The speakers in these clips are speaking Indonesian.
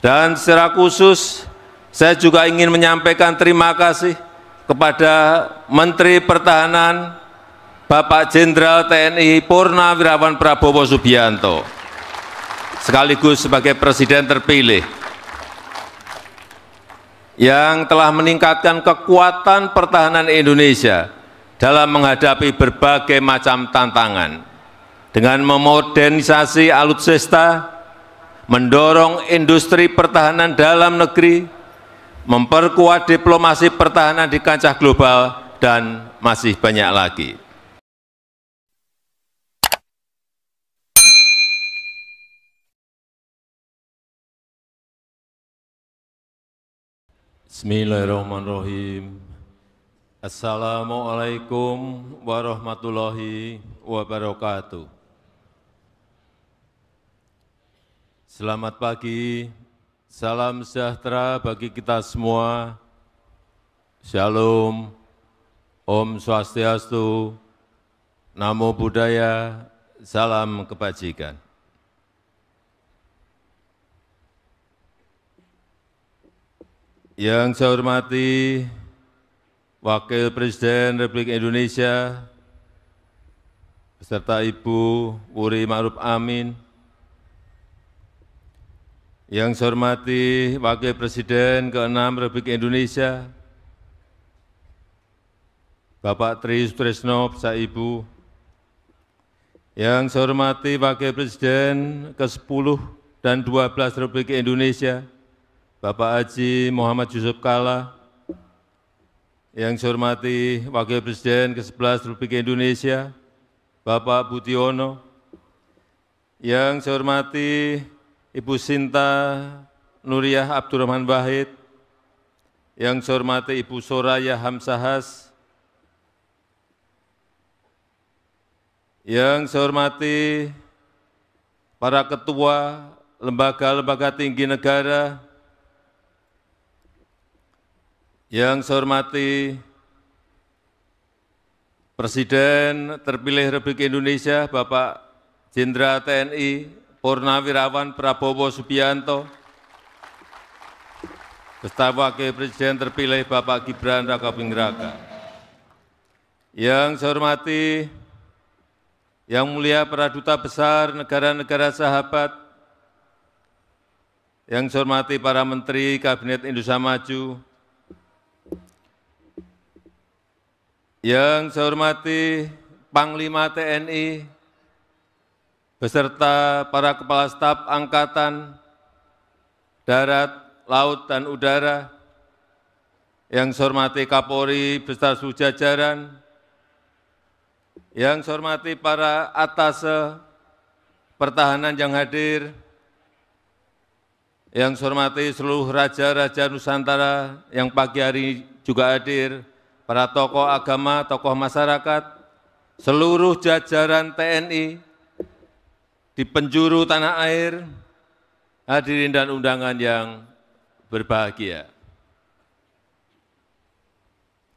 Dan secara khusus saya juga ingin menyampaikan terima kasih kepada Menteri Pertahanan Bapak Jenderal TNI Purnawirawan Prabowo Subianto sekaligus sebagai Presiden terpilih yang telah meningkatkan kekuatan pertahanan Indonesia dalam menghadapi berbagai macam tantangan dengan memodernisasi alutsista, mendorong industri pertahanan dalam negeri, memperkuat diplomasi pertahanan di kancah global, dan masih banyak lagi. Bismillahirrahmanirrahim. Assalamualaikum warahmatullahi wabarakatuh. Selamat pagi, salam sejahtera bagi kita semua. Shalom, Om Swastiastu, Namo Buddhaya, salam kebajikan. Yang saya hormati Wakil Presiden Republik Indonesia, beserta Ibu Wuri Ma'ruf Amin, yang saya hormati Wakil Presiden ke-6 Republik Indonesia, Bapak Tri Sutrisno beserta Ibu. Yang saya hormati Wakil Presiden ke-10 dan 12 Republik Indonesia, Bapak Haji Muhammad Yusuf Kala. Yang saya hormati Wakil Presiden ke-11 Republik Indonesia, Bapak Budiono. Yang saya hormati Ibu Sinta Nuriyah Abdurrahman Wahid, yang saya hormati Ibu Soraya Hamsahas, yang saya hormati para ketua lembaga-lembaga tinggi negara, yang saya hormati Presiden terpilih Republik Indonesia Bapak Jenderal TNI Purnawirawan Prabowo Subianto, beserta Wakil Presiden terpilih Bapak Gibran Raka Raka. Yang saya hormati, yang mulia para duta besar negara-negara sahabat, yang saya hormati para menteri Kabinet Indonesia Maju, yang saya hormati Panglima TNI, beserta para kepala staf angkatan darat, laut, dan udara, yang saya hormati Kapolri beserta seluruh jajaran, yang saya hormati para atase pertahanan yang hadir, yang saya hormati seluruh raja-raja Nusantara yang pagi hari juga hadir, para tokoh agama, tokoh masyarakat, seluruh jajaran TNI, di penjuru tanah air, hadirin dan undangan yang berbahagia.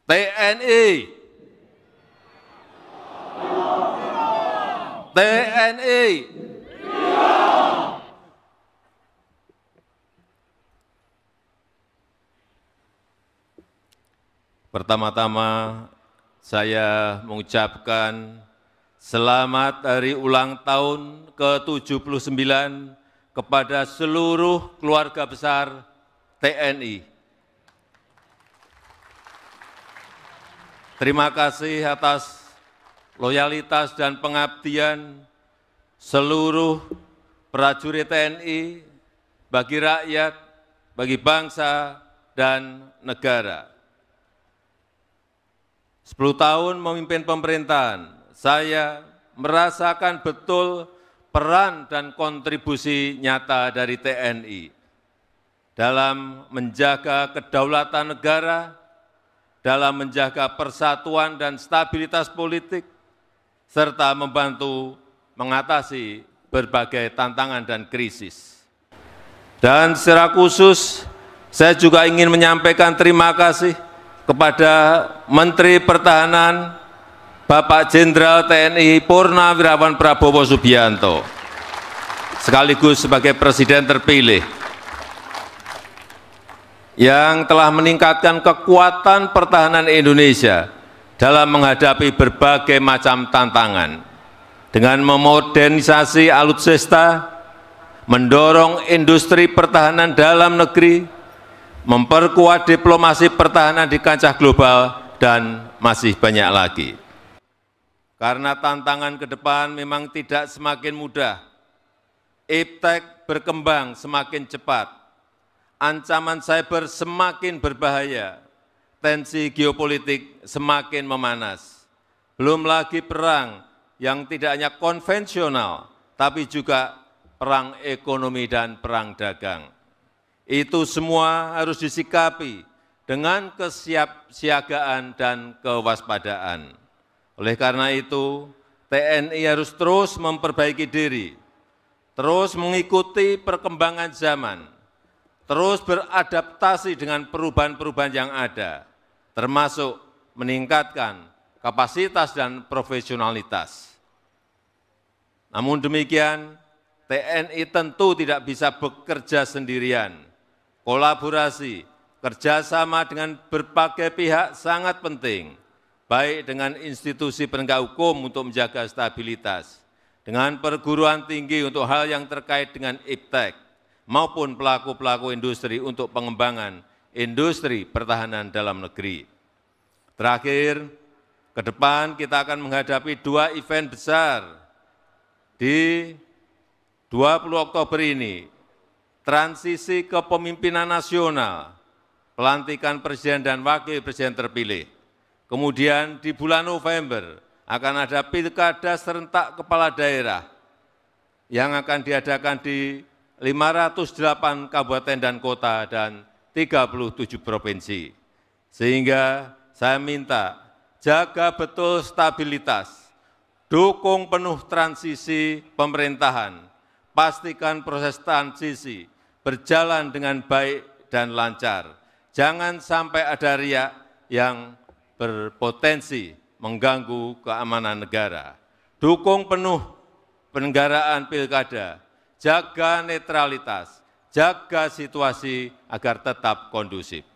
TNI, e. TNI, e. Pertama-tama saya mengucapkan Selamat hari ulang tahun ke-79 kepada seluruh keluarga besar TNI. Terima kasih atas loyalitas dan pengabdian seluruh prajurit TNI bagi rakyat, bagi bangsa, dan negara. 10 tahun memimpin pemerintahan, saya merasakan betul peran dan kontribusi nyata dari TNI dalam menjaga kedaulatan negara, dalam menjaga persatuan dan stabilitas politik, serta membantu mengatasi berbagai tantangan dan krisis. Dan secara khusus, saya juga ingin menyampaikan terima kasih kepada Menteri Pertahanan Bapak Jenderal TNI Purnawirawan Prabowo Subianto sekaligus sebagai Presiden terpilih yang telah meningkatkan kekuatan pertahanan Indonesia dalam menghadapi berbagai macam tantangan dengan memodernisasi alutsista, mendorong industri pertahanan dalam negeri, memperkuat diplomasi pertahanan di kancah global, dan masih banyak lagi karena tantangan ke depan memang tidak semakin mudah. Iptek berkembang semakin cepat, ancaman cyber semakin berbahaya, tensi geopolitik semakin memanas. Belum lagi perang yang tidak hanya konvensional, tapi juga perang ekonomi dan perang dagang. Itu semua harus disikapi dengan kesiapsiagaan dan kewaspadaan. Oleh karena itu, TNI harus terus memperbaiki diri, terus mengikuti perkembangan zaman, terus beradaptasi dengan perubahan-perubahan yang ada, termasuk meningkatkan kapasitas dan profesionalitas. Namun demikian, TNI tentu tidak bisa bekerja sendirian. Kolaborasi, kerjasama dengan berbagai pihak sangat penting – baik dengan institusi penegak hukum untuk menjaga stabilitas, dengan perguruan tinggi untuk hal yang terkait dengan iptek, maupun pelaku-pelaku industri untuk pengembangan industri pertahanan dalam negeri. Terakhir, ke depan kita akan menghadapi dua event besar di 20 Oktober ini, transisi kepemimpinan nasional, pelantikan presiden dan wakil presiden terpilih. Kemudian di bulan November akan ada pilkada serentak kepala daerah yang akan diadakan di 508 kabupaten dan kota dan 37 provinsi. Sehingga saya minta jaga betul stabilitas, dukung penuh transisi pemerintahan, pastikan proses transisi berjalan dengan baik dan lancar. Jangan sampai ada riak yang berpotensi mengganggu keamanan negara. Dukung penuh penyelenggaraan pilkada, jaga netralitas, jaga situasi agar tetap kondusif.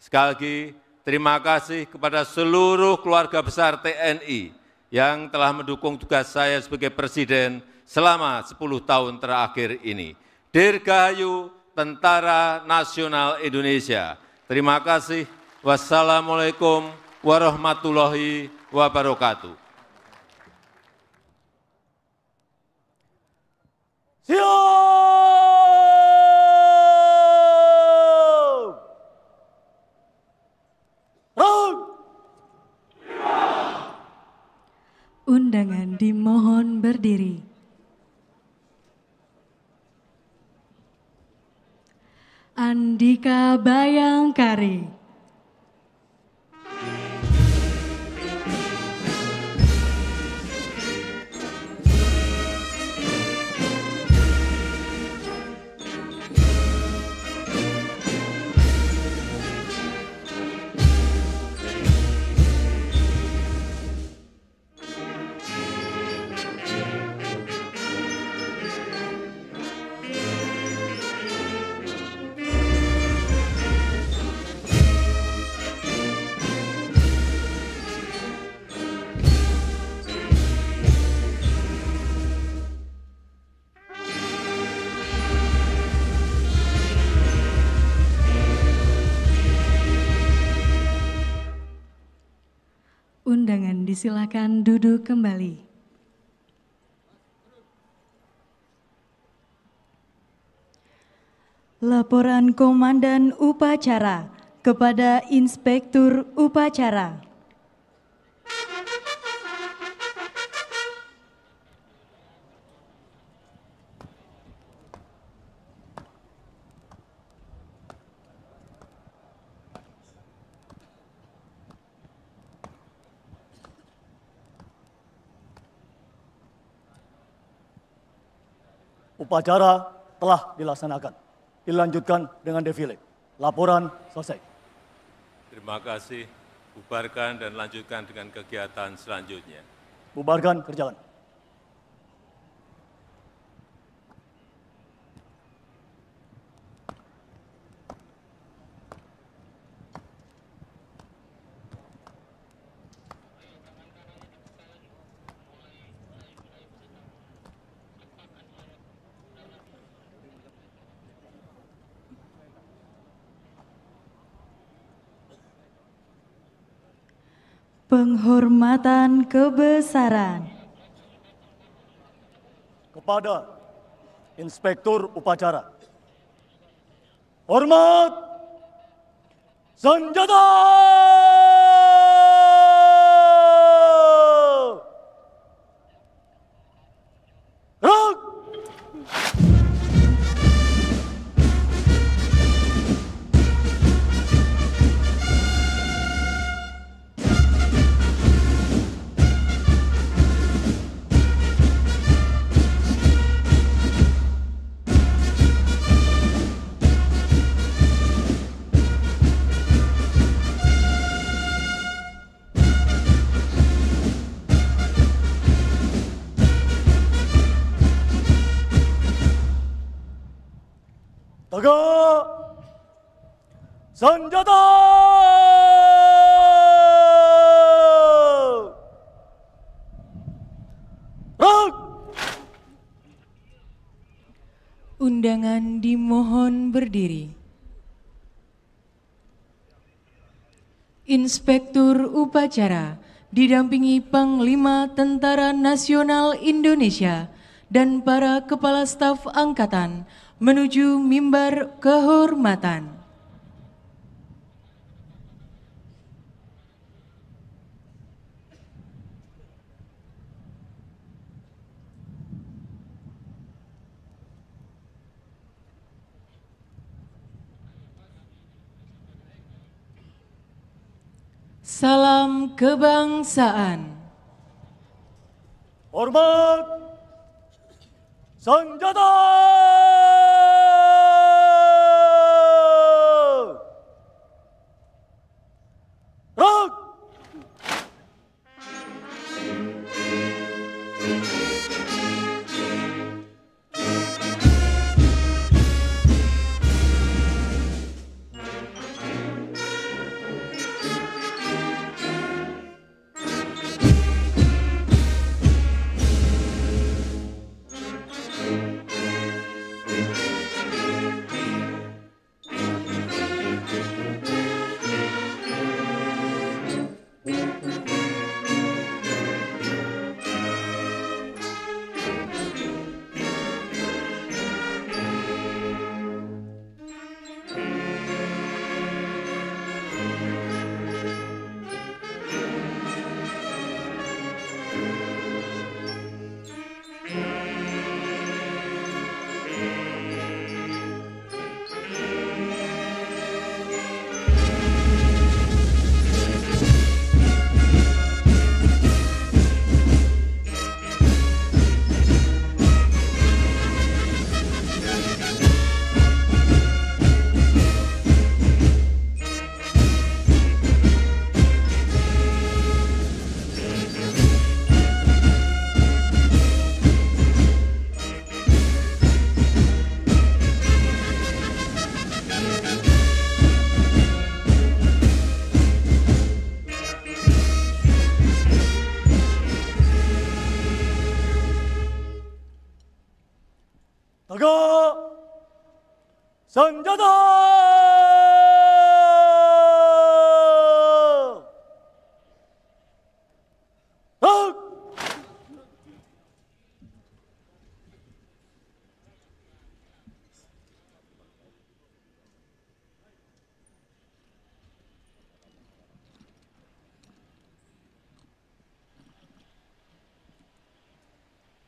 Sekali lagi, terima kasih kepada seluruh keluarga besar TNI yang telah mendukung tugas saya sebagai Presiden selama 10 tahun terakhir ini. Dirgahayu Tentara Nasional Indonesia. Terima kasih. Wassalamualaikum warahmatullahi wabarakatuh. Siap! Undangan dimohon berdiri. Andika Bayangkari. silakan duduk kembali. Laporan Komandan Upacara kepada Inspektur Upacara. upacara telah dilaksanakan. Dilanjutkan dengan defile. Laporan selesai. Terima kasih. Bubarkan dan lanjutkan dengan kegiatan selanjutnya. Bubarkan kerjaan. Penghormatan kebesaran kepada Inspektur Upacara. Hormat senjata! Naga Senjata Rok Undangan dimohon berdiri. Inspektur Upacara didampingi Panglima Tentara Nasional Indonesia dan para Kepala Staf Angkatan menuju mimbar kehormatan. Salam kebangsaan. Hormat 선전다 선전하!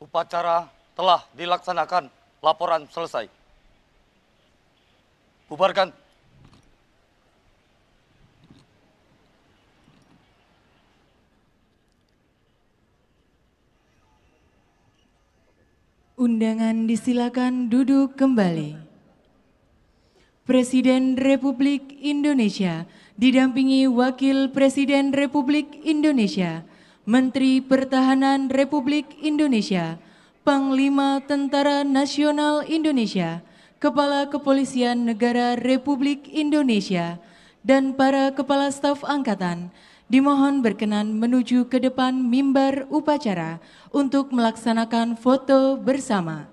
Upacara telah dilaksanakan, laporan selesai. Bubarkan. Undangan disilakan duduk kembali. Presiden Republik Indonesia didampingi Wakil Presiden Republik Indonesia, Menteri Pertahanan Republik Indonesia, Panglima Tentara Nasional Indonesia, Kepala Kepolisian Negara Republik Indonesia, dan para Kepala Staf Angkatan dimohon berkenan menuju ke depan mimbar upacara untuk melaksanakan foto bersama.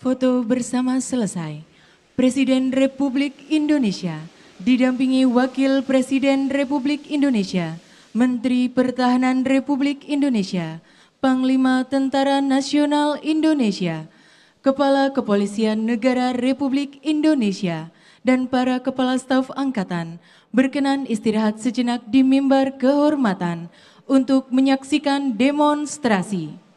Foto bersama selesai. Presiden Republik Indonesia didampingi Wakil Presiden Republik Indonesia, Menteri Pertahanan Republik Indonesia, Panglima Tentara Nasional Indonesia, Kepala Kepolisian Negara Republik Indonesia, dan para Kepala Staf Angkatan berkenan istirahat sejenak di mimbar kehormatan untuk menyaksikan demonstrasi.